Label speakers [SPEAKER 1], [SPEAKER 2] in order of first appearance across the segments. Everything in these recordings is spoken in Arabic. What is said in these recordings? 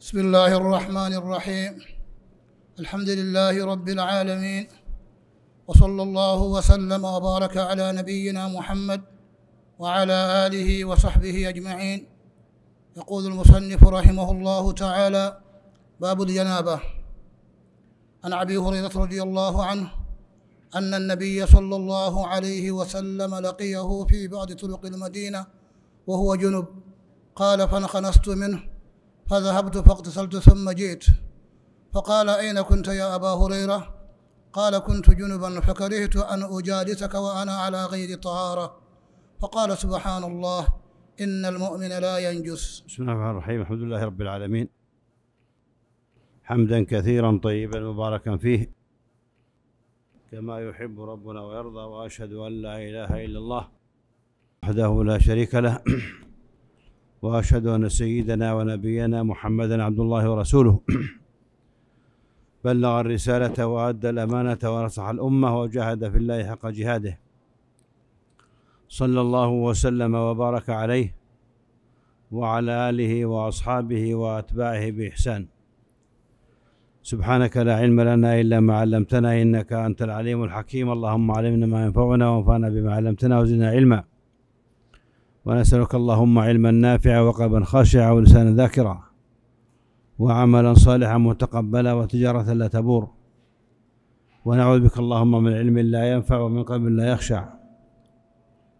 [SPEAKER 1] بسم الله الرحمن الرحيم الحمد لله رب العالمين وصلى الله وسلم وبارك على نبينا محمد وعلى آله وصحبه أجمعين يقول المصنف رحمه الله تعالى باب الجنابة عن أبي هريرة رضي الله عنه أن النبي صلى الله عليه وسلم لقيه في بعض طرق المدينة وهو جنب قال فانخنست منه فذهبت فاغتسلت ثم جئت فقال أين كنت يا أبا هريرة قال كنت جنبا فكرهت أن أجالسك وأنا على غير طهارة فقال سبحان الله إن المؤمن لا ينجس
[SPEAKER 2] بسم الله الرحمن الرحيم الحمد لله رب العالمين حمدا كثيرا طيبا مباركا فيه كما يحب ربنا ويرضى وأشهد أن لا إله إلا الله وحده لا شريك له واشهد ان سيدنا ونبينا محمدا عبد الله ورسوله بلغ الرساله وادى الامانه ونصح الامه وجاهد في الله حق جهاده صلى الله وسلم وبارك عليه وعلى اله واصحابه واتباعه باحسان سبحانك لا علم لنا الا ما علمتنا انك انت العليم الحكيم اللهم علمنا ما ينفعنا وانفعنا بما علمتنا وزدنا علما ونسألك اللهم علما نافعا وقلبا خاشعا ولسانا ذاكرا وعملا صالحا متقبلا وتجارة لا تبور ونعوذ بك اللهم من علم لا ينفع ومن قلب لا يخشع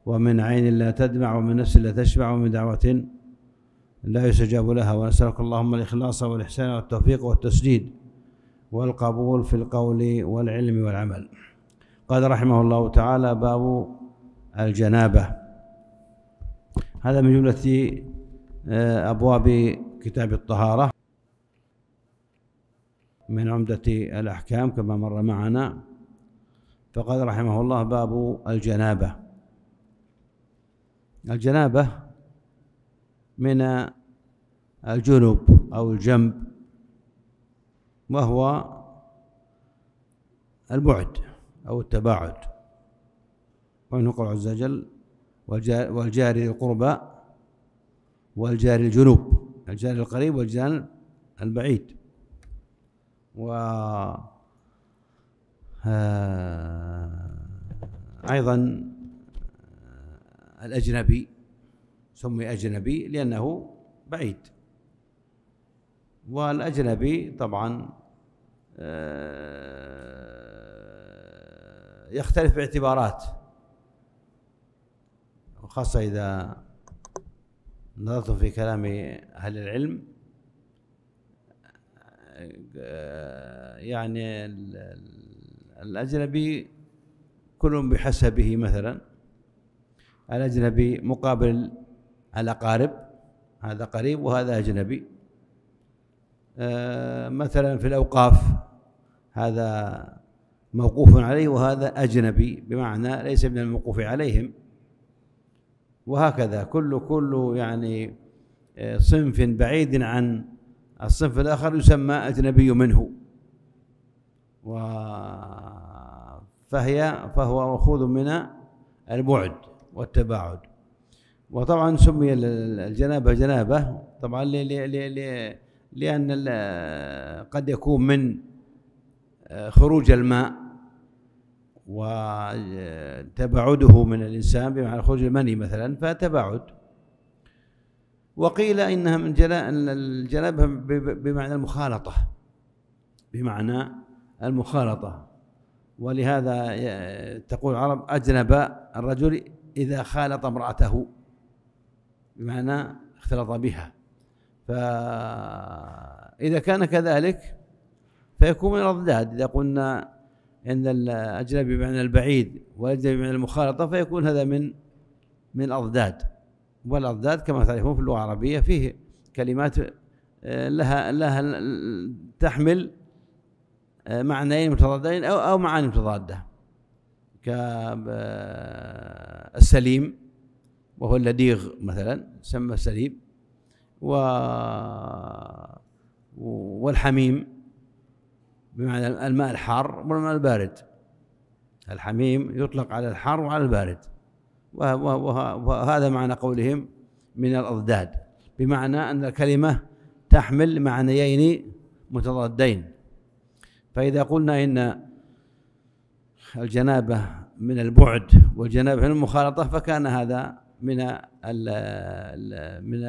[SPEAKER 2] ومن عين لا تدمع ومن نفس لا تشبع ومن دعوة لا يستجاب لها ونسألك اللهم الإخلاص والإحسان والتوفيق والتسديد والقبول في القول والعلم والعمل قال رحمه الله تعالى باب الجنابه هذا من جملة أبواب كتاب الطهارة من عمدة الأحكام كما مر معنا فقال رحمه الله باب الجنابة الجنابة من الجنب أو الجنب وهو البعد أو التباعد ومنه قال عز وجل والجاري القربى والجاري الجنوب الجاري القريب والجاري البعيد و آه، أيضا آه، الأجنبي سمي أجنبي لأنه بعيد والأجنبي طبعا آه، يختلف باعتبارات خاصة إذا نظرتم في كلام أهل العلم يعني الأجنبي كل بحسبه مثلا الأجنبي مقابل الأقارب هذا قريب وهذا أجنبي مثلا في الأوقاف هذا موقوف عليه وهذا أجنبي بمعنى ليس من الموقوف عليهم وهكذا كل كل يعني آه، صنف بعيد عن الصنف الآخر يسمى أجنبي منه و فهي فهو مأخوذ من البعد والتباعد وطبعا سمي الجنابة جنابة طبعا لأن قد يكون من آه، خروج الماء وتباعده من الإنسان بمعنى خروج المني مثلا فتباعد وقيل إنها من الجلابة بمعنى المخالطة بمعنى المخالطة ولهذا تقول العرب أجنب الرجل إذا خالط امرأته بمعنى اختلط بها فإذا كان كذلك فيكون من الأضداد إذا قلنا عند الأجنبي بمعنى البعيد والأجنبي بمعنى المخالطة فيكون هذا من من أضداد والأضداد كما تعرفون في اللغة العربية فيه كلمات آه، لها لها تحمل آه، معنيين متضادين أو أو معاني متضادة كالسليم آه، وهو اللديغ مثلا سمى السليم و والحميم بمعنى الماء الحار والماء البارد الحميم يطلق على الحار وعلى البارد وهذا معنى قولهم من الأضداد بمعنى أن الكلمة تحمل معنيين متضادين فإذا قلنا إن الجنابة من البعد والجنابة من المخالطة فكان هذا من من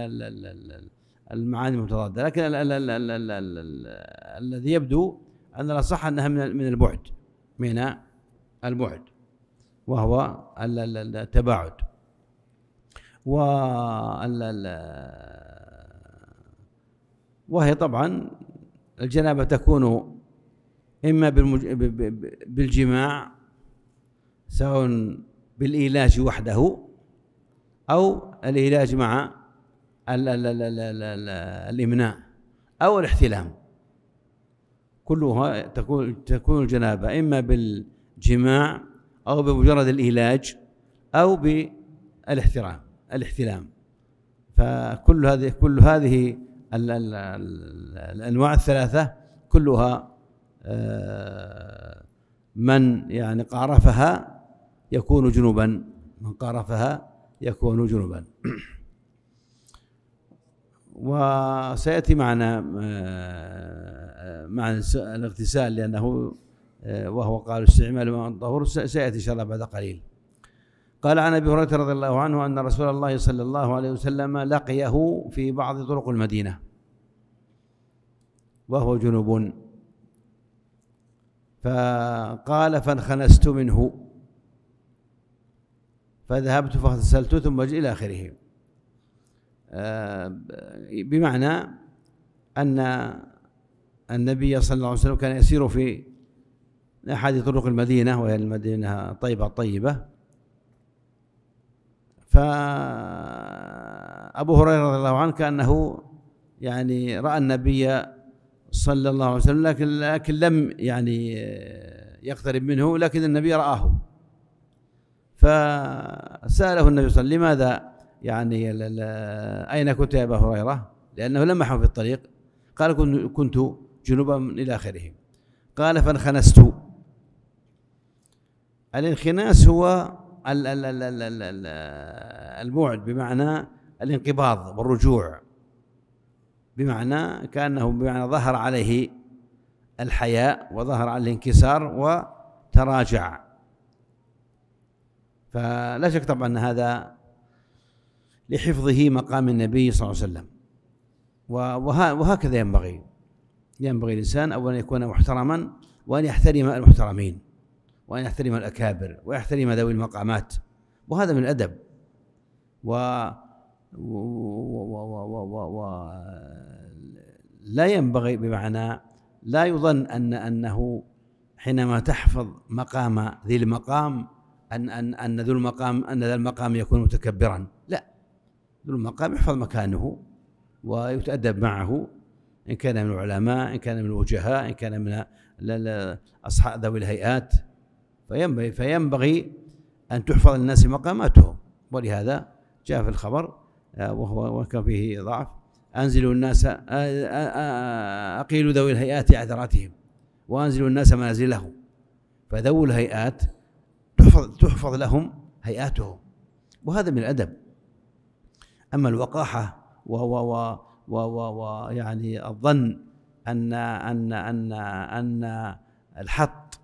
[SPEAKER 2] المعاني المتضادة لكن الذي يبدو أن الأصح أنها من من البعد من البعد وهو التباعد و وهي طبعا الجنابة تكون إما بالجماع سواء بالإيلاج وحده أو الإيلاج مع الإمناء أو الاحتلام كلها تكون تكون الجنابه اما بالجماع او بمجرد الإيلاج او بالاحترام الاحتلام فكل هذه كل هذه الانواع الثلاثه كلها آه، من يعني قارفها يكون جنوبا من قارفها يكون جنوبا وسياتي معنا آه، معنى الاغتسال لانه آه، وهو قال استعمال ماء طهور سياتي ان شاء الله بعد قليل قال عن ابي هريره رضي الله عنه ان رسول الله صلى الله عليه وسلم لقيه في بعض طرق المدينه وهو جنوب فقال فانخنست منه فذهبت فاغتسلت ثم الى اخره آه، بمعنى أن النبي صلى الله عليه وسلم كان يسير في أحد طرق المدينة وهي المدينة طيبة الطيبة فأبو هريرة رضي الله عنه كأنه يعني رأى النبي صلى الله عليه وسلم لكن لكن لم يعني يقترب منه لكن النبي رآه فسأله النبي صلى الله عليه وسلم لماذا يعني أين كنت يا أبا هريرة لأنه لمحه في الطريق قال كنت جنوبا إلى آخره قال فانخنست الانخناس هو البعد بمعنى الانقباض والرجوع بمعنى كأنه بمعنى ظهر عليه الحياء وظهر على الانكسار وتراجع فلا شك طبعا ان هذا لحفظه مقام النبي صلى الله عليه وسلم وهكذا ينبغي ينبغي الإنسان أولا يكون محترما وأن يحترم المحترمين وأن يحترم الأكابر ويحترم ذوي المقامات وهذا من الأدب و لا ينبغي بمعنى لا يظن أن أنه حينما تحفظ مقام ذي المقام أن أن أن ذو المقام أن ذا المقام يكون متكبرا ذو المقام يحفظ مكانه ويتأدب معه إن كان من العلماء إن كان من الوجهاء إن كان من أصحاب ذوي الهيئات فينبغي, فينبغي أن تحفظ الناس مقاماتهم ولهذا جاء في الخبر آه، وهو وكان فيه ضعف أنزلوا الناس آه، آه، أقيلوا ذوي الهيئات عذراتهم وأنزلوا الناس منازلهم فذوي الهيئات تحفظ تحفظ لهم هيئاتهم وهذا من الأدب أما الوقاحة و و و و و ويعني الظن أن أن أن أن الحط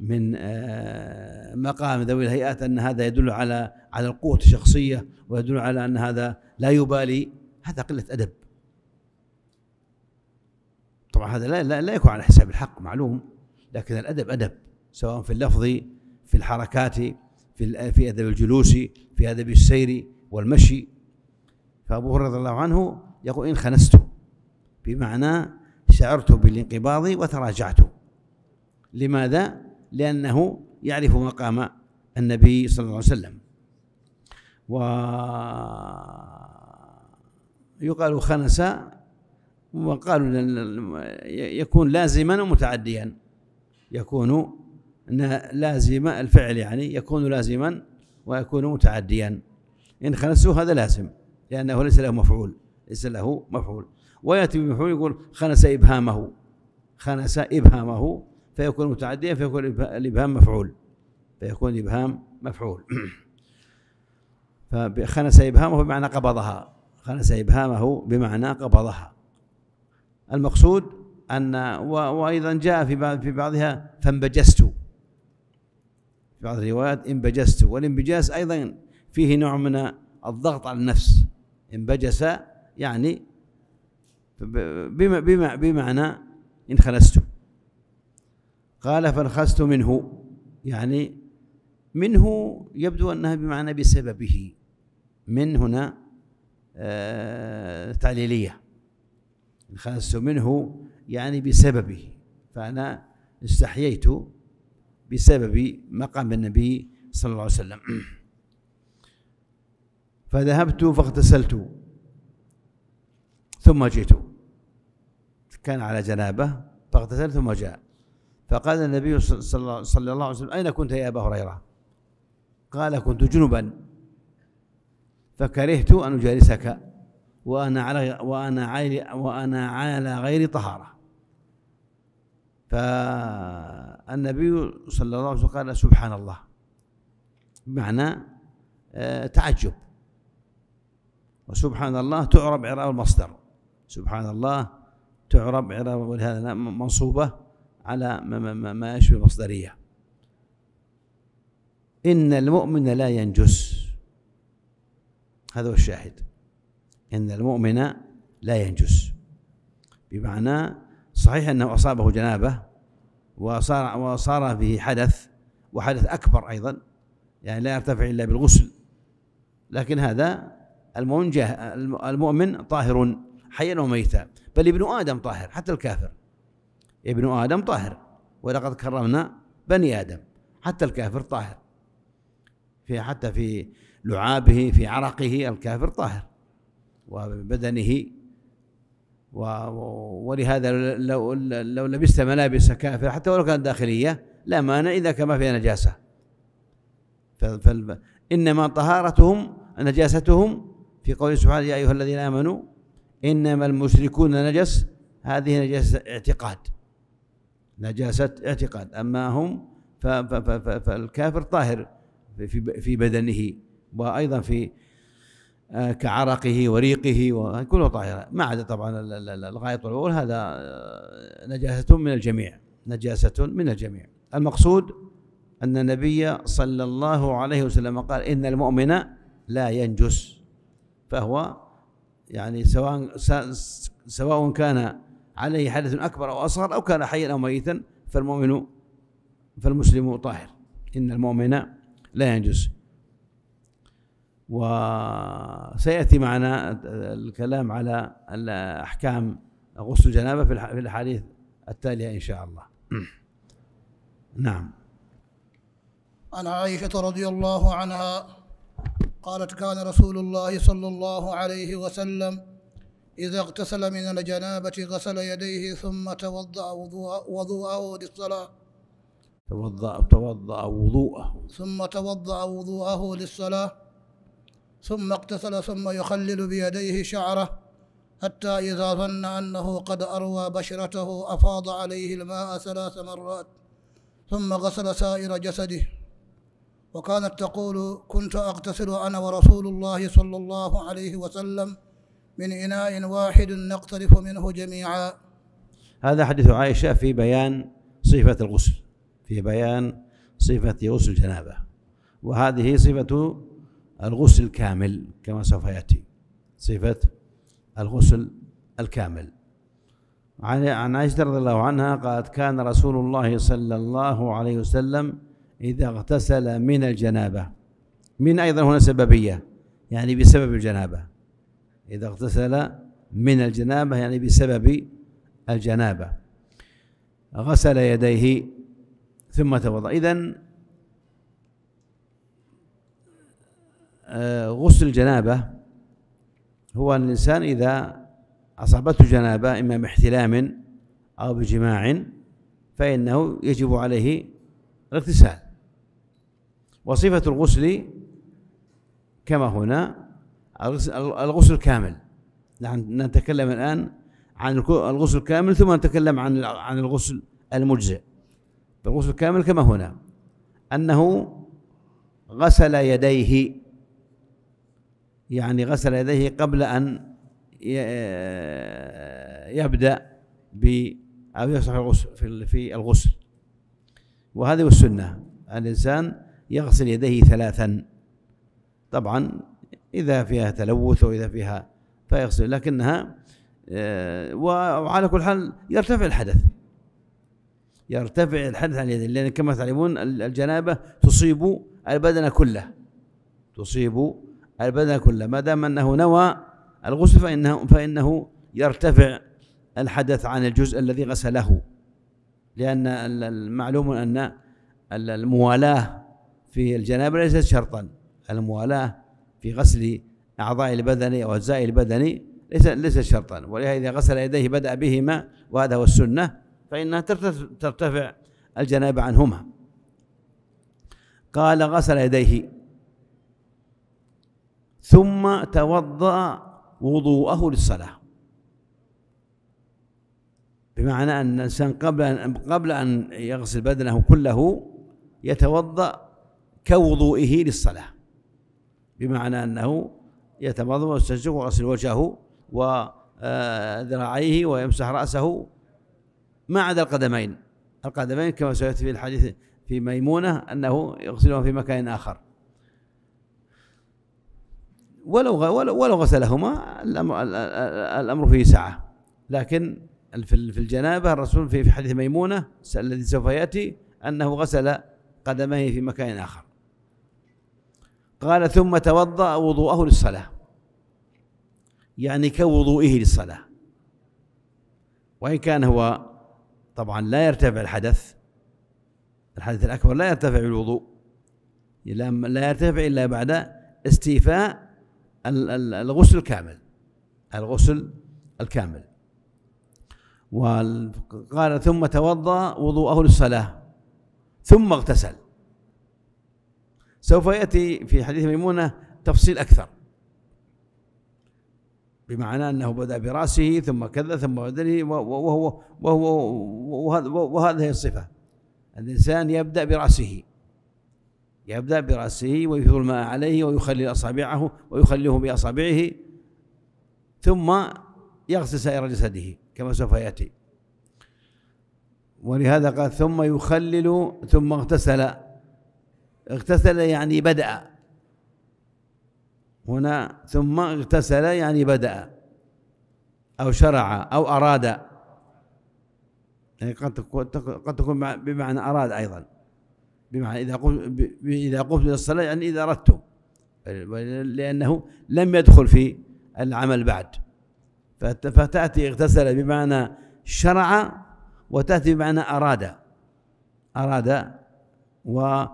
[SPEAKER 2] من آه، مقام ذوي الهيئات أن هذا يدل على على القوة الشخصية ويدل على أن هذا لا يبالي هذا قلة أدب طبعا هذا لا, لا, لا يكون على حساب الحق معلوم لكن الأدب أدب سواء في اللفظ في الحركات في في أدب الجلوس في أدب السير والمشي فأبو هريرة رضي الله عنه يقول إن خنست بمعنى شعرت بالانقباض وتراجعت لماذا؟ لأنه يعرف مقام النبي صلى الله عليه وسلم ويقال خنس وقالوا يكون لازما ومتعديا يكون لازم الفعل يعني يكون لازما ويكون متعديا إن خنسوا هذا لازم لأنه ليس له مفعول ليس له مفعول ويأتي بمفعول يقول خنس إبهامه خنس إبهامه فيكون متعديا فيكون الإبهام مفعول فيكون الإبهام مفعول فخنس إبهامه بمعنى قبضها خنس إبهامه بمعنى قبضها المقصود أن وأيضا جاء في بعض في بعضها فانبجست في بعض الروايات انبجست والانبجاس أيضا فيه نوع من الضغط على النفس انبجس يعني بما بما بمعنى انخلست قال فانخست منه يعني منه يبدو انها بمعنى بسببه من هنا آه تعليليه انخلست منه يعني بسببه فانا استحييت بسبب مقام النبي صلى الله عليه وسلم فذهبت فاغتسلت ثم جئت كان على جنابه فاغتسل ثم جاء فقال النبي صلى الله عليه وسلم أين كنت يا أبا هريرة قال كنت جنبا فكرهت أن أجالسك وأنا على وأنا على وأنا على غير طهارة فالنبي صلى الله عليه وسلم قال سبحان الله بمعنى آه، تعجب وسبحان الله تعرب إعراب المصدر سبحان الله تعرب إعراب ولهذا منصوبة على ما يشبه المصدرية إن المؤمن لا ينجس هذا هو الشاهد إن المؤمن لا ينجس بمعنى صحيح أنه أصابه جنابة وصار وصار به حدث وحدث أكبر أيضا يعني لا يرتفع إلا بالغسل لكن هذا المنجه المؤمن طاهر حيا وميتا بل ابن آدم طاهر حتى الكافر ابن آدم طاهر ولقد كرمنا بني آدم حتى الكافر طاهر في حتى في لعابه في عرقه الكافر طاهر وبدنه و ولهذا لو, لو لبست ملابس كافر حتى ولو كانت داخلية لا مانع إذا كما فيها نجاسة إنما طهارتهم نجاستهم في قوله سبحانه يا أيها الذين آمنوا إنما المشركون نجس هذه نجاسة اعتقاد نجاسة اعتقاد أما هم فالكافر طاهر في بدنه وأيضا في آه، كعرقه وريقه وكله طاهرة ما عدا طبعا الغاية الأولى هذا آه، نجاسة من الجميع نجاسة من الجميع المقصود أن النبي صلى الله عليه وسلم قال إن المؤمن لا ينجس فهو يعني سواء سواء كان عليه حدث أكبر أو أصغر أو كان حيا أو ميتا فالمؤمن فالمسلم طاهر إن المؤمن لا ينجس وسيأتي معنا الكلام على أحكام غسل الجنابة في الأحاديث التالية إن شاء الله نعم
[SPEAKER 1] عن عائشة رضي الله عنها قالت كان رسول الله صلى الله عليه وسلم إذا اغتسل من الجنابة غسل يديه ثم توضأ وضوءه, للصلاة
[SPEAKER 2] توضأ توضأ وضوءه
[SPEAKER 1] ثم توضأ وضوءه للصلاة ثم اغتسل ثم يخلل بيديه شعره حتى إذا ظن أنه قد أروى بشرته أفاض عليه الماء ثلاث مرات ثم غسل سائر جسده وكانت تقول كنت أغتسل أنا ورسول الله صلى الله عليه وسلم من إناء واحد نقترف منه جميعا
[SPEAKER 2] هذا حديث عائشة في بيان صفة الغسل في بيان صفة غسل الجنابة وهذه صفة الغسل الكامل كما سوف يأتي صفة الغسل الكامل عن عائشة رضي الله عنها قالت كان رسول الله صلى الله عليه وسلم إذا اغتسل من الجنابة من أيضا هنا سببية يعني بسبب الجنابة إذا اغتسل من الجنابة يعني بسبب الجنابة غسل يديه ثم توضأ إذا آه، غسل الجنابة هو أن الإنسان إذا أصابته جنابة إما باحتلام أو بجماع فإنه يجب عليه الاغتسال وصفة الغسل كما هنا الغسل كامل نحن نتكلم الآن عن الغسل الكامل ثم نتكلم عن عن الغسل المجزئ الغسل الكامل كما هنا أنه غسل يديه يعني غسل يديه قبل أن آه، يبدأ ب أو يصح الغسل في الغسل وهذه السنة الإنسان يغسل يديه ثلاثا طبعا إذا فيها تلوث وإذا فيها فيغسل لكنها آه، وعلى كل حال يرتفع الحدث يرتفع الحدث عن اليدين لأن كما تعلمون الجنابة تصيب البدن كله تصيب البدن كله ما دام أنه نوى الغسل فإنه, فإنه يرتفع الحدث عن الجزء الذي غسله لأن المعلوم أن الموالاة في الجنابة ليست شرطا الموالاة في غسل أعضاء البدن أو أجزاء البدن ليس ليس شرطا ولهذا إذا غسل يديه بدأ بهما وهذا هو السنة فإنها ترتفع الجنابة عنهما قال غسل يديه ثم توضأ وضوءه للصلاة بمعنى أن الإنسان قبل أن قبل أن يغسل بدنه كله يتوضأ كوضوئه للصلاة بمعنى أنه يتمضمض ويستنشق ويغسل وجهه وذراعيه آه، ويمسح رأسه ما عدا القدمين القدمين كما سيأتي في الحديث في ميمونة أنه يغسلهما في مكان آخر ولو ولو غسلهما الأمر فيه سعة لكن في الجنابة الرسول في حديث ميمونة الذي سوف يأتي أنه غسل قدميه في مكان آخر قال ثم توضأ وضوءه للصلاة يعني كوضوئه للصلاة وإن كان هو طبعا لا يرتفع الحدث الحدث الأكبر لا يرتفع بالوضوء لا يرتفع إلا بعد استيفاء الغسل الكامل الغسل الكامل وقال ثم توضأ وضوءه للصلاة ثم اغتسل سوف يأتي في حديث ميمونة تفصيل أكثر بمعنى أنه بدأ برأسه ثم كذا ثم بدنه وهو, وهو وهذه الصفة الإنسان يبدأ برأسه يبدأ برأسه ويثور الماء عليه ويخلل أصابعه ويخلله بأصابعه ثم يغسل سائر جسده كما سوف يأتي ولهذا قال ثم يخلل ثم اغتسل اغتسل يعني بدأ هنا ثم اغتسل يعني بدأ أو شرع أو أراد يعني قد تكون قد تكون بمعنى أراد أيضا بمعنى إذا قمت إذا قمت إلى الصلاة يعني إذا أردت لأنه لم يدخل في العمل بعد فتأتي اغتسل بمعنى شرع وتأتي بمعنى أراد أراد و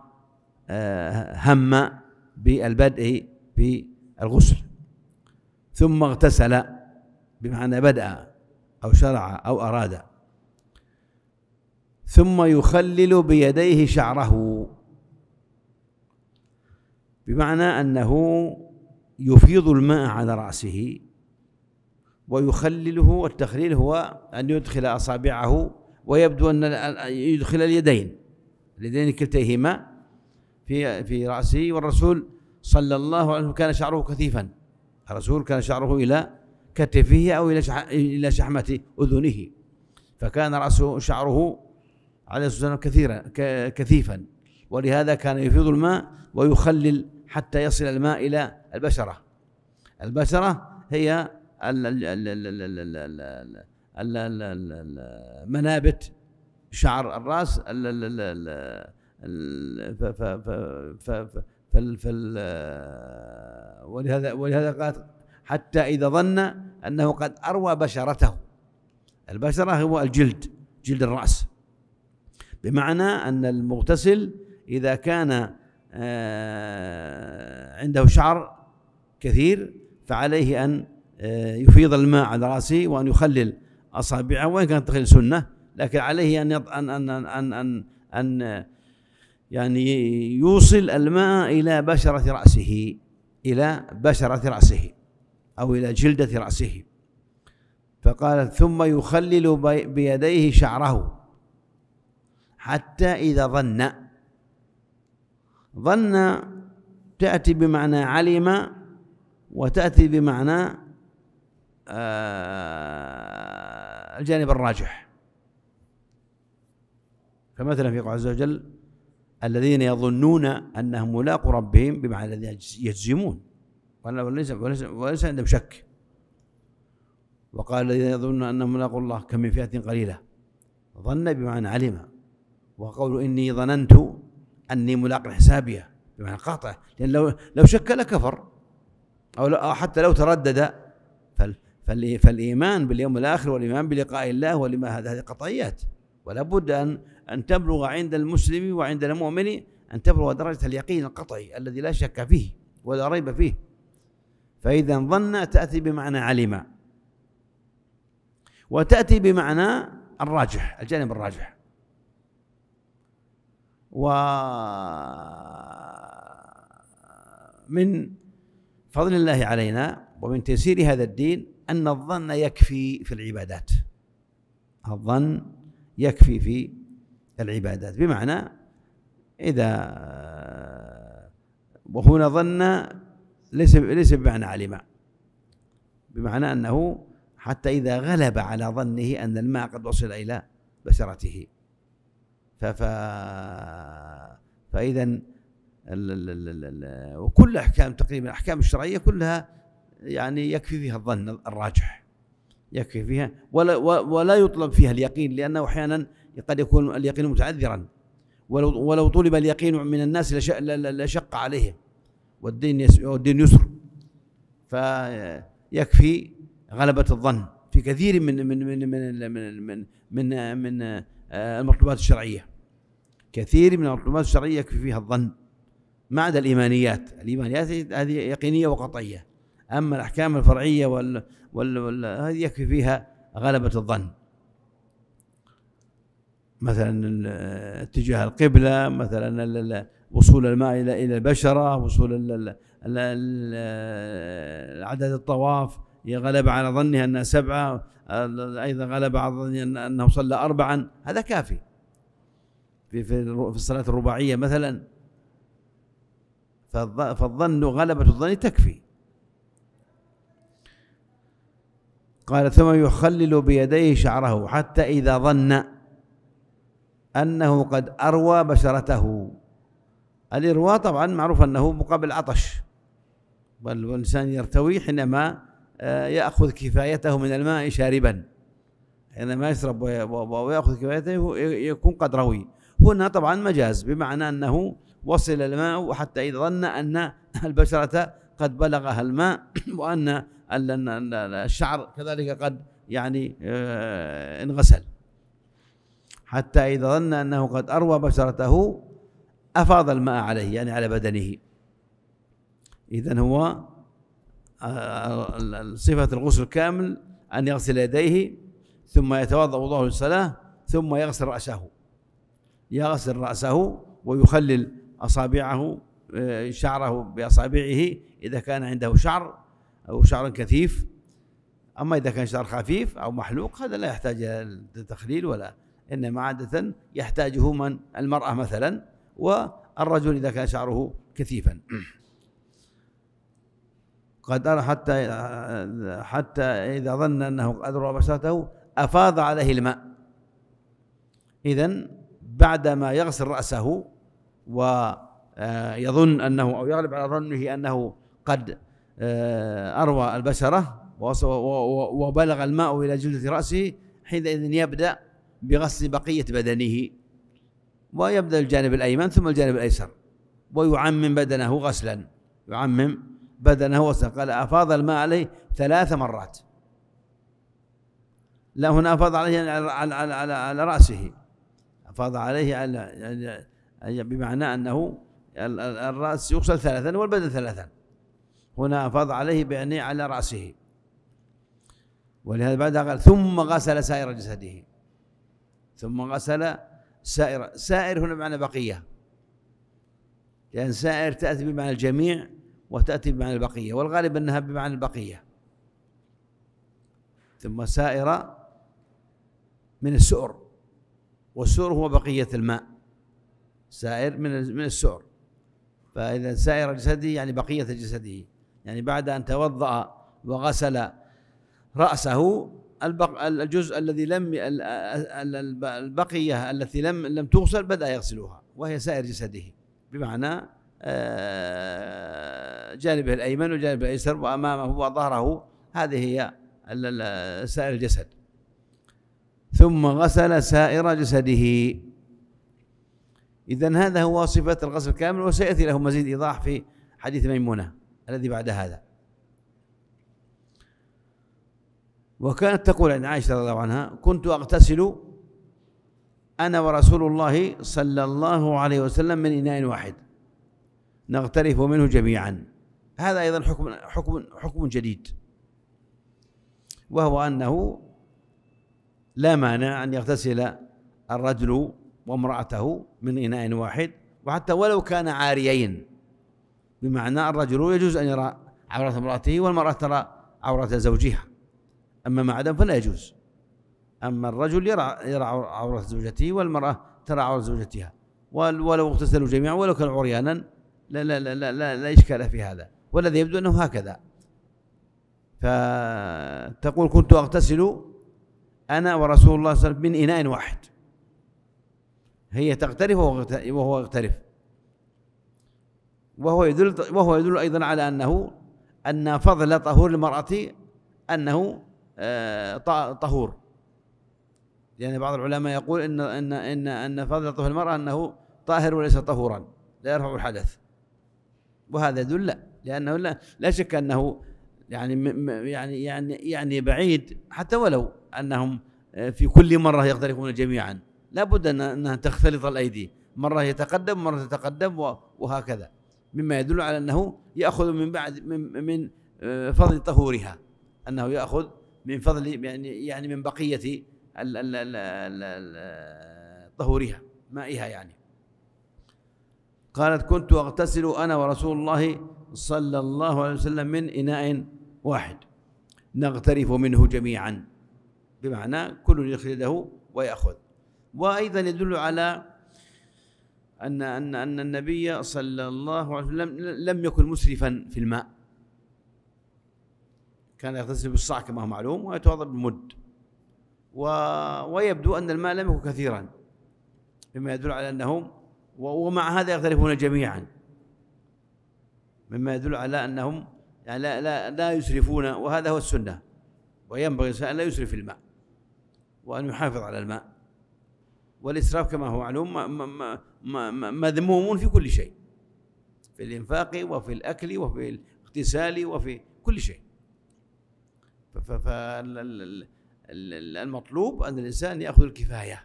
[SPEAKER 2] آه، هم بالبدء بالغسل ثم اغتسل بمعنى بدأ أو شرع أو أراد ثم يخلل بيديه شعره بمعنى أنه يفيض الماء على رأسه ويخلله والتخليل هو أن يدخل أصابعه ويبدو أن يدخل اليدين اليدين كلتيهما في في رأسه والرسول صلى الله عليه وسلم كان شعره كثيفا الرسول كان شعره إلى كتفه أو إلى إلى شحمة أذنه فكان رأسه شعره عليه الصلاة والسلام كثيرا كثيفا ولهذا كان يفيض الماء ويخلل حتى يصل الماء إلى البشرة البشرة هي المنابت شعر الراس ولهذا ولهذا قالت حتى إذا ظن أنه قد أروى بشرته البشرة هو الجلد جلد الرأس بمعنى أن المغتسل إذا كان آه، عنده شعر كثير فعليه أن آه، يفيض الماء على رأسه وأن يخلل أصابعه وإن كانت تخلل سنة لكن عليه أن أن أن أن أن, أن يعني يوصل الماء إلى بشرة رأسه إلى بشرة رأسه أو إلى جلدة رأسه فقال ثم يخلل بيديه شعره حتى إذا ظن ظن تأتي بمعنى علم وتأتي بمعنى آه، الجانب الراجح فمثلا في قول عز وجل الذين يظنون انهم ملاقوا ربهم بمعنى الذين يجزمون وليس وليس وليس عندهم شك وقال الذين يظنون انهم ملاقوا الله كم من فئه قليله ظن بمعنى علم وقول اني ظننت اني ملاق حسابي بمعنى قاطع لان لو لو شك لكفر او, حتى لو تردد فالايمان باليوم الاخر والايمان بلقاء الله ولما هذه قطعيات ولا بد ان أن تبلغ عند المسلم وعند المؤمن أن تبلغ درجة اليقين القطعي الذي لا شك فيه ولا ريب فيه فإذا ظن تأتي بمعنى علم وتأتي بمعنى الراجح الجانب الراجح ومن فضل الله علينا ومن تيسير هذا الدين أن الظن يكفي في العبادات الظن يكفي في العبادات بمعنى إذا وهنا ظن ليس ليس بمعنى علم بمعنى أنه حتى إذا غلب على ظنه أن الماء قد وصل إلى بشرته فف فإذا وكل أحكام تقريبا الأحكام الشرعية كلها يعني يكفي فيها الظن الراجح يكفي فيها ولا ولا يطلب فيها اليقين لأنه أحيانا قد يكون اليقين متعذرا ولو ولو طلب اليقين من الناس لشق عليهم والدين والدين يسر فيكفي غلبة الظن في كثير من من من من من من, من آه، المطلوبات الشرعية كثير من المطلوبات الشرعية يكفي فيها الظن ما عدا الإيمانيات الإيمانيات هذه يقينية وقطعية أما الأحكام الفرعية وال, وال, وال هذه يكفي فيها غلبة الظن مثلا اتجاه القبلة مثلا وصول الماء إلى البشرة وصول عدد الطواف غلب على ظنها أنها سبعة أيضا غلب على ظنها أنه صلى أربعا هذا كافي في في الصلاة الرباعية مثلا فالظن غلبة الظن تكفي قال ثم يخلل بيديه شعره حتى إذا ظن أنه قد أروى بشرته الإرواء طبعا معروف أنه مقابل عطش بل والإنسان يرتوي حينما آه، يأخذ كفايته من الماء شاربا حينما يشرب ويأخذ كفايته يكون قد روي هنا طبعا مجاز بمعنى أنه وصل الماء وحتى إذا ظن أن البشرة قد بلغها الماء وأن الشعر كذلك قد يعني آه، انغسل حتى إذا ظن أنه قد أروى بشرته أفاض الماء عليه يعني على بدنه إذا هو آه، صفة الغسل الكامل أن يغسل يديه ثم يتوضأ وضوءه للصلاة ثم يغسل رأسه يغسل رأسه ويخلل أصابعه آه، شعره بأصابعه إذا كان عنده شعر أو شعر كثيف أما إذا كان شعر خفيف أو محلوق هذا لا يحتاج إلى تخليل ولا إنما عادة يحتاجه من المرأة مثلا والرجل إذا كان شعره كثيفا قد أرى حتى حتى إذا ظن أنه قد روى بشرته أفاض عليه الماء إذا بعدما يغسل رأسه ويظن آه، أنه أو يغلب على ظنه أنه قد آه، أروى البشرة وبلغ الماء إلى جلدة رأسه حينئذ يبدأ بغسل بقية بدنه ويبدأ الجانب الأيمن ثم الجانب الأيسر ويعمم بدنه غسلا يعمم بدنه غسلا قال أفاض الماء عليه ثلاث مرات لا هنا أفاض عليه على, على, على, على, على رأسه أفاض عليه على يعني بمعنى أنه الرأس يغسل ثلاثا والبدن ثلاثا هنا أفاض عليه بأنه على رأسه ولهذا بعدها قال ثم غسل سائر جسده ثم غسل سائر سائر هنا بمعنى بقية لأن سائر تأتي بمعنى الجميع وتأتي بمعنى البقية والغالب أنها بمعنى البقية ثم سائر من السؤر والسؤر هو بقية الماء سائر من من السؤر فإذا سائر جسده يعني بقية جسده يعني بعد أن توضأ وغسل رأسه البق الجزء الذي لم البقيه التي لم لم تغسل بدا يغسلها وهي سائر جسده بمعنى آه، جانبه الايمن وجانبه الايسر وامامه وظهره هذه هي سائر الجسد ثم غسل سائر جسده اذا هذا هو صفه الغسل الكامل وسياتي له مزيد ايضاح في حديث ميمونه الذي بعد هذا وكانت تقول عن عائشة رضي الله عنها كنت أغتسل أنا ورسول الله صلى الله عليه وسلم من إناء واحد نغترف منه جميعا هذا أيضا حكم حكم حكم جديد وهو أنه لا مانع أن يغتسل الرجل وامرأته من إناء واحد وحتى ولو كان عاريين بمعنى الرجل يجوز أن يرى عورة امرأته والمرأة ترى عورة زوجها أما ما عدم فلا يجوز أما الرجل يرى يرى عورة زوجته والمرأة ترى عورة زوجتها ولو اغتسلوا جميعا ولو كانوا عريانا لا لا لا لا لا, لا إشكال في هذا والذي يبدو أنه هكذا فتقول كنت أغتسل أنا ورسول الله صلى الله عليه وسلم من إناء واحد هي تغترف وهو يغترف وهو يدل وهو يدل أيضا على أنه أن فضل طهور المرأة أنه آه، طهور لأن يعني بعض العلماء يقول ان ان ان ان طهر المراه انه طاهر وليس طهورا لا يرفع الحدث وهذا يدل لانه لا, لا شك انه يعني يعني يعني يعني بعيد حتى ولو انهم آه، في كل مره يختلفون جميعا لابد ان انها تختلط الايدي مره يتقدم مره تتقدم وهكذا مما يدل على انه ياخذ من بعد من من آه، فضل طهورها انه ياخذ من فضل يعني يعني من بقية طهورها مائها يعني قالت كنت أغتسل أنا ورسول الله صلى الله عليه وسلم من إناء واحد نغترف منه جميعا بمعنى كل يخلده ويأخذ وأيضا يدل على أن أن أن النبي صلى الله عليه وسلم لم يكن مسرفا في الماء كان يغتسل بالصاع كما هو معلوم ويتوضا بالمد و... ويبدو ان الماء لم يكن كثيرا مما يدل على انهم ومع هذا يختلفون جميعا مما يدل على انهم يعني لا لا لا يسرفون وهذا هو السنه وينبغي الانسان ان لا يسرف الماء وان يحافظ على الماء والاسراف كما هو معلوم مذموم في كل شيء في الانفاق وفي الاكل وفي الاغتسال وفي كل شيء فالمطلوب أن الإنسان يأخذ الكفاية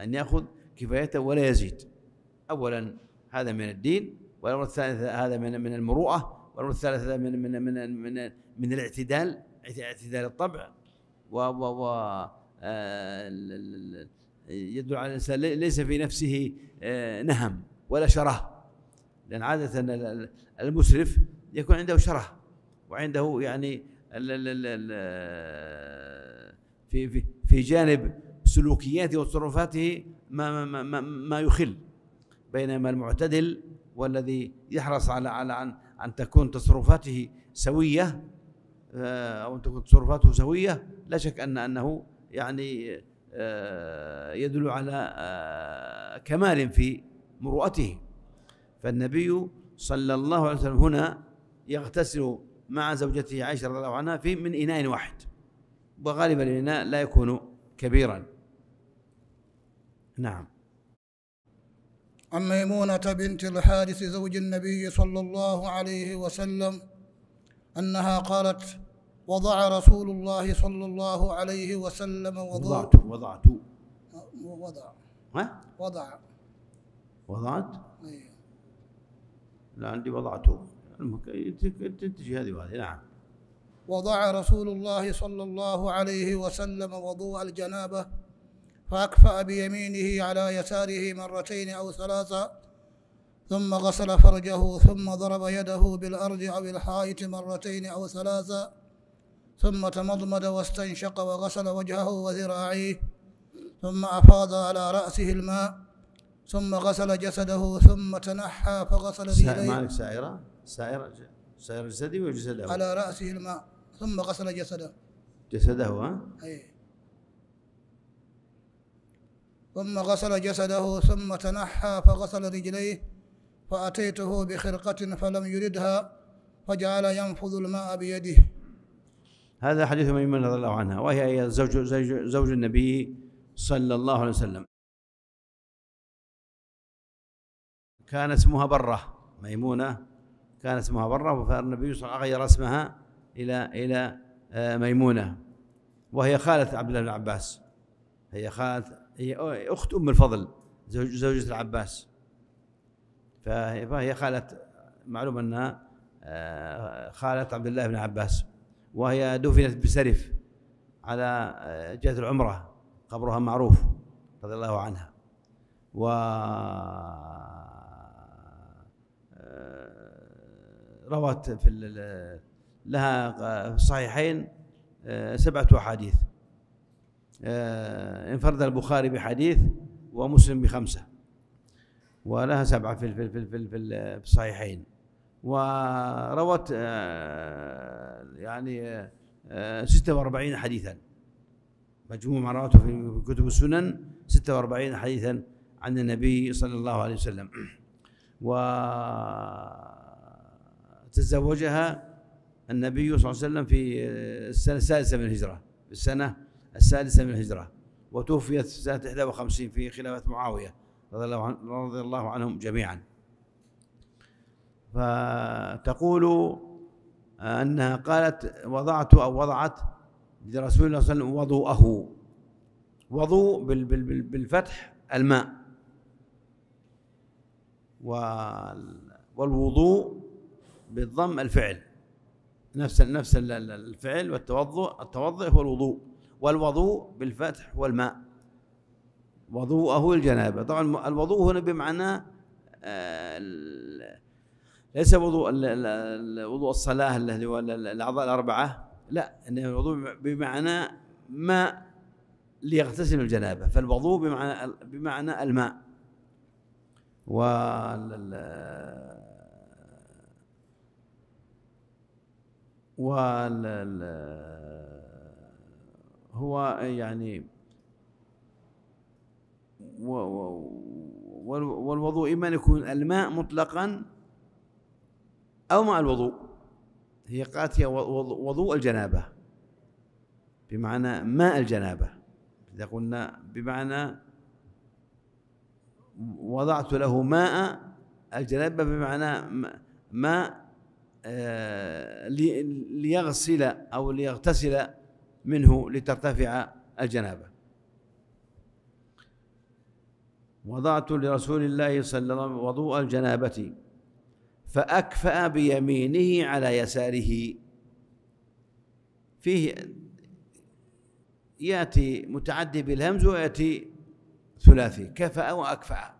[SPEAKER 2] أن يأخذ كفايته ولا يزيد أولا هذا من الدين والأمر الثاني هذا من من المروءة والأمر الثالث هذا من من من من, من الاعتدال اعتدال الطبع و و و آه، يدل على الإنسان ليس في نفسه آه، نهم ولا شره لأن عادة المسرف يكون عنده شره وعنده يعني في في في جانب سلوكياته وتصرفاته ما ما ما, ما يخل بينما المعتدل والذي يحرص على على ان ان تكون تصرفاته سويه آه، او ان تكون تصرفاته سويه لا شك ان انه يعني آه، يدل على آه، كمال في مروءته فالنبي صلى الله عليه وسلم هنا يغتسل مع زوجته عائشة رضي الله عنها في من إناء واحد وغالبا الإناء لا يكون كبيرا نعم
[SPEAKER 1] عن ميمونة بنت الحارث زوج النبي صلى الله عليه وسلم أنها قالت وضع رسول الله صلى الله عليه وسلم وضعت وضعت وضع ها؟ وضع وضعت؟ اي
[SPEAKER 2] لا عندي وضعته تنتج هذه وهذه نعم
[SPEAKER 1] وضع رسول الله صلى الله عليه وسلم وضوء الجنابة فأكفأ بيمينه على يساره مرتين أو ثلاثة ثم غسل فرجه ثم ضرب يده بالأرض أو الحائط مرتين أو ثلاثة ثم تمضمد واستنشق وغسل وجهه وذراعيه ثم أفاض على رأسه الماء ثم غسل جسده ثم تنحى فغسل رجليه مالك سائرة
[SPEAKER 2] سائرة سائر جسده وجسده على رأسه
[SPEAKER 1] الماء ثم غسل جسده
[SPEAKER 2] جسده ها؟
[SPEAKER 1] أي ثم غسل جسده ثم تنحى فغسل رجليه فأتيته بخرقة فلم يردها فجعل ينفض الماء بيده
[SPEAKER 2] هذا حديث ميمون رضي الله عنها وهي زوج زوج, زوج النبي صلى الله عليه وسلم كان اسمها برة
[SPEAKER 1] ميمونة
[SPEAKER 2] كان اسمها برة فالنبي صلى الله عليه وسلم غير اسمها إلى إلى آه، ميمونة وهي خالة عبد الله بن عباس هي خالة هي أخت أم الفضل زوج زوجة العباس فهي خالة معلوم أنها آه، خالة عبد الله بن عباس وهي دفنت بسرف على آه، جهة العمرة قبرها معروف رضي الله عنها و روت في لها آه، صحيحين آه، سبعة أحاديث آه، انفرد البخاري بحديث ومسلم بخمسة ولها سبعة في في في في في الصحيحين وروت يعني 46 حديثا مجموع ما رواته في كتب السنن 46 حديثا عن النبي صلى الله عليه وسلم و تزوجها النبي صلى الله عليه وسلم في آه، السنة السادسة من الهجرة في السنة السادسة من الهجرة وتوفيت سنة 51 في خلافة معاوية رضي الله, عن رضي الله عنهم جميعا فتقول آه، أنها قالت وضعت أو وضعت لرسول الله صلى الله عليه وسلم وضوءه وضوء بالفتح الماء والوضوء بالضم الفعل نفس نفس الفعل والتوضؤ التوضؤ هو الوضوء والوضوء بالفتح هو الماء وضوءه الجنابة طبعا الوضوء هنا بمعنى آه، ليس وضوء وضوء الصلاة الذي هو الأعضاء الأربعة لا إنما الوضوء بمعنى ماء ليغتسل الجنابة فالوضوء بمعنى بمعنى الماء وال هو يعني والوضوء إما أن يكون الماء مطلقا أو مع الوضوء هي قالت هي وضوء الجنابة بمعنى ماء الجنابة إذا قلنا بمعنى وضعت له ماء الجنابة بمعنى ماء آه، ليغسل أو ليغتسل منه لترتفع الجنابة وضعت لرسول الله صلى الله عليه وسلم وضوء الجنابة فأكفأ بيمينه على يساره فيه يأتي متعدي بالهمز ويأتي ثلاثي كفأ وأكفأ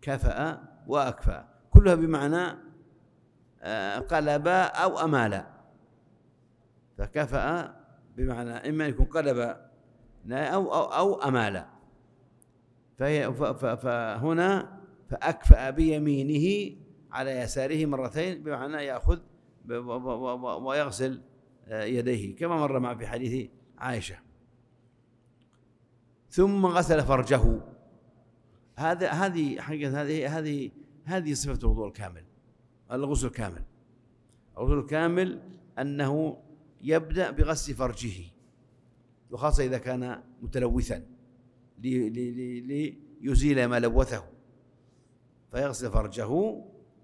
[SPEAKER 2] كفأ وأكفأ كلها بمعنى قلب أو أمال فكفأ بمعنى إما يكون قلب أو أو أو أمال فهي فهنا فأكفأ بيمينه على يساره مرتين بمعنى يأخذ ويغسل آه، يديه كما مر مع في حديث عائشة ثم غسل فرجه هذا هذه حقيقة هذه هذه هذه صفة الوضوء الكامل الغسل الكامل الغسل الكامل أنه يبدأ بغسل فرجه وخاصة إذا كان متلوثا ليزيل ما لوثه فيغسل فرجه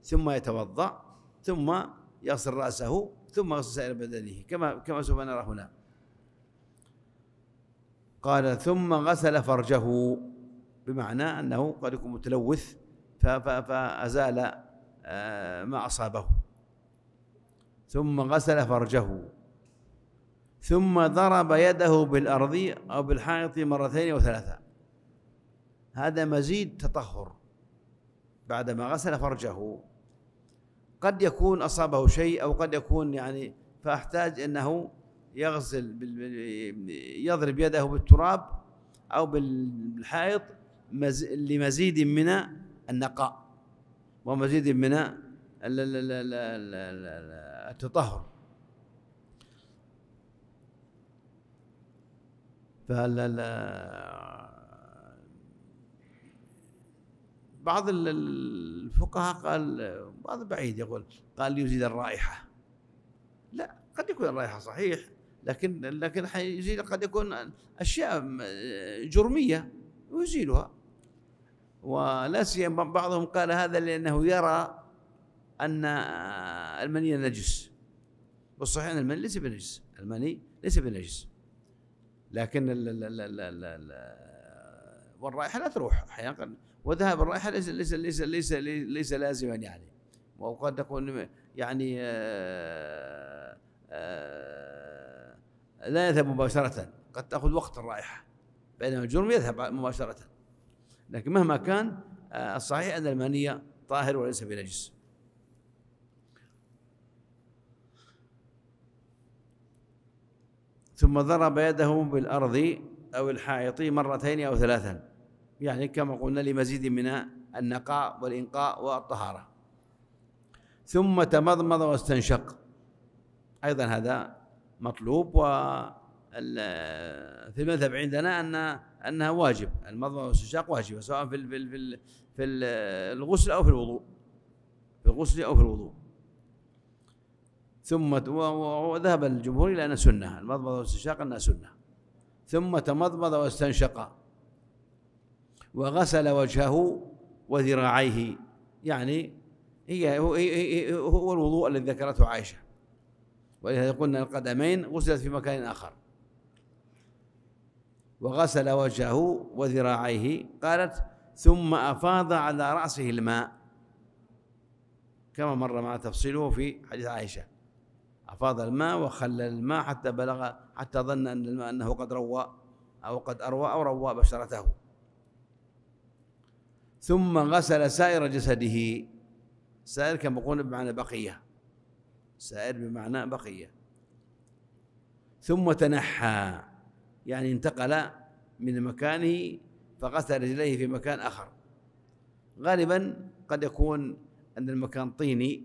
[SPEAKER 2] ثم يتوضأ ثم يغسل رأسه ثم يغسل سائر بدنه كما كما سوف نرى هنا قال ثم غسل فرجه بمعنى أنه قد يكون متلوث فأزال آه، ما أصابه ثم غسل فرجه ثم ضرب يده بالأرض أو بالحائط مرتين أو ثلاثة هذا مزيد تطهر بعدما غسل فرجه قد يكون أصابه شيء أو قد يكون يعني فأحتاج أنه يغسل يضرب يده بالتراب أو بالحائط لمزيد من النقاء ومزيد من التطهر فال بعض الفقهاء قال بعض بعيد يقول قال يزيد الرائحة لا قد يكون الرائحة صحيح لكن لكن يزيل قد يكون أشياء جرمية ويزيلها ولا سيما بعضهم قال هذا لانه يرى ان المني نجس والصحيح ان المني ليس بنجس المني ليس بنجس لكن ال ال ال ال ال والرائحه لا تروح احيانا وذهب الرائحه ليس ليس ليس ليس ليس لازما يعني وقد تكون يعني آآ آه، آآ آه، لا يذهب مباشره قد تاخذ وقت الرائحه بينما الجرم يذهب مباشره لكن مهما كان آه، الصحيح أن المنية طاهر وليس بنجس ثم ضرب يده بالأرض أو الحائط مرتين أو ثلاثا يعني كما قلنا لمزيد من النقاء والإنقاء والطهارة ثم تمضمض واستنشق أيضا هذا مطلوب و آه، في المذهب عندنا أن انها واجب المضمضه والاستنشاق واجبه سواء في الـ في الـ في, الـ في الغسل او في الوضوء في الغسل او في الوضوء ثم وذهب الجمهور الى انها سنه المضمضه والاستنشاق انها سنه ثم تمضمض واستنشق وغسل وجهه وذراعيه يعني هي هو, هو الوضوء الذي ذكرته عائشه ولهذا قلنا القدمين غسلت في مكان اخر وغسل وجهه وذراعيه قالت ثم أفاض على رأسه الماء كما مر مع تفصيله في حديث عائشة أفاض الماء وخلل الماء حتى بلغ حتى ظن أن الماء أنه قد روى أو قد أروى أو روى بشرته ثم غسل سائر جسده سائر كما قلنا بمعنى بقية سائر بمعنى بقية ثم تنحى يعني انتقل من مكانه فغسل رجليه في مكان آخر غالبا قد يكون أن المكان طيني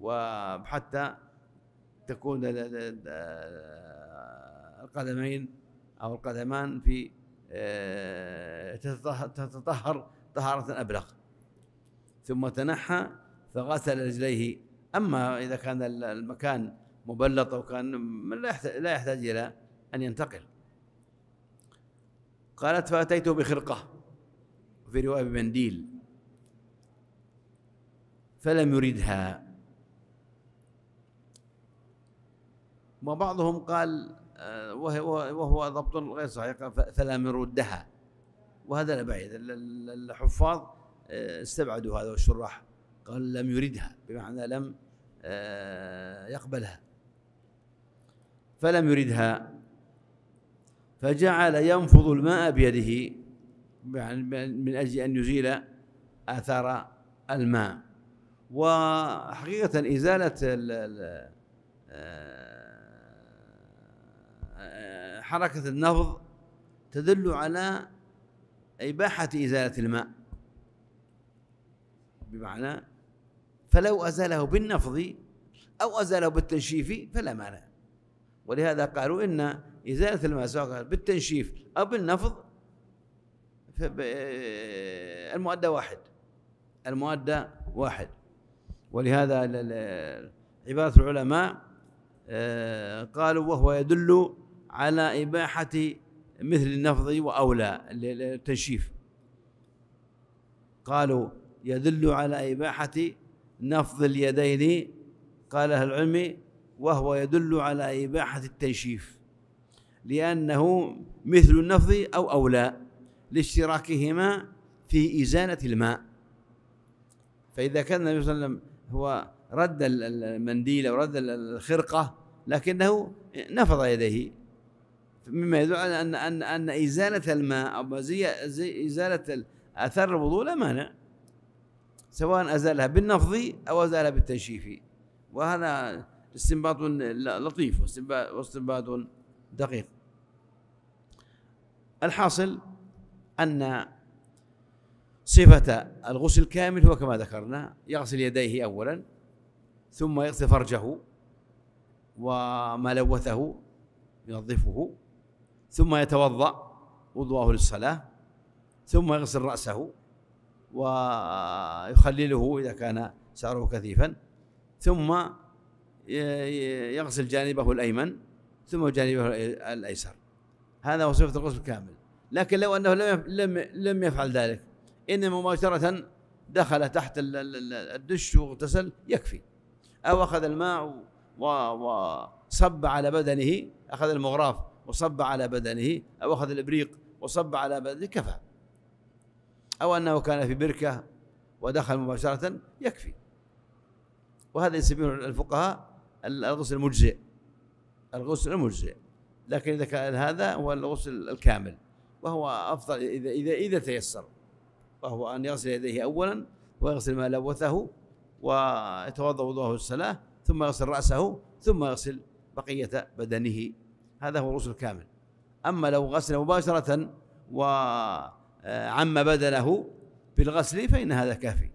[SPEAKER 2] وحتى تكون القدمين أو القدمان في آه، تتطهر طهارة أبلغ ثم تنحى فغسل رجليه أما إذا كان المكان مبلط أو كان لا يحتاج إلى أن ينتقل قالت فأتيته بخرقة في رواية بمنديل فلم يردها وبعضهم قال آه، وهو ضبط غير صحيح فلم يردها وهذا لا بعيد الحفاظ آه، استبعدوا هذا والشراح قال لم يردها بمعنى لم آه، يقبلها فلم يردها فجعل ينفض الماء بيده يعني من أجل أن يزيل آثار الماء وحقيقة إزالة آه، حركة النفض تدل على إباحة إزالة الماء بمعنى فلو أزاله بالنفض أو أزاله بالتنشيف فلا مانع ولهذا قالوا إن إزالة المساقط بالتنشيف أو بالنفض المؤدى واحد المؤدى واحد ولهذا عبارة العلماء آه، قالوا وهو يدل على إباحة مثل النفض وأولى للتنشيف قالوا يدل على إباحة نفض اليدين قال أهل العلم وهو يدل على إباحة التنشيف لأنه مثل النفض أو أولى لاشتراكهما في إزالة الماء فإذا كان النبي صلى الله عليه وسلم هو رد المنديل أو رد الخرقة لكنه نفض يديه مما يدل على أن أن أن إزالة الماء أو إزالة أثر الوضوء لا مانع سواء أزالها بالنفض أو أزالها بالتنشيف وهذا استنباط لطيف واستنباط دقيق الحاصل أن صفة الغسل الكامل هو كما ذكرنا يغسل يديه أولا ثم يغسل فرجه وما لوثه ينظفه ثم يتوضأ وضوءه للصلاة ثم يغسل رأسه ويخلله إذا كان شعره كثيفا ثم يغسل جانبه الأيمن ثم جانبه الأيسر هذا هو صفة القدس الكامل لكن لو أنه لم لم لم يفعل ذلك إن مباشرة دخل تحت الدش واغتسل يكفي أو أخذ الماء وصب على بدنه أخذ المغراف وصب على بدنه أو أخذ الإبريق وصب على بدنه كفى أو أنه كان في بركة ودخل مباشرة يكفي وهذا يسميه الفقهاء الغسل المجزئ الغسل المجزئ لكن إذا كان هذا هو الغسل الكامل وهو أفضل إذا إذا إذا تيسر وهو أن يغسل يديه أولا ويغسل ما لوثه ويتوضأ وضوءه الصلاة ثم يغسل رأسه ثم يغسل بقية بدنه هذا هو الغسل الكامل أما لو غسل مباشرة وعم بدنه بالغسل فإن هذا كافي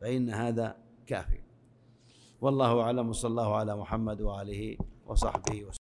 [SPEAKER 2] فإن هذا كافي والله أعلم صلى الله على محمد وآله وصحبه وسلم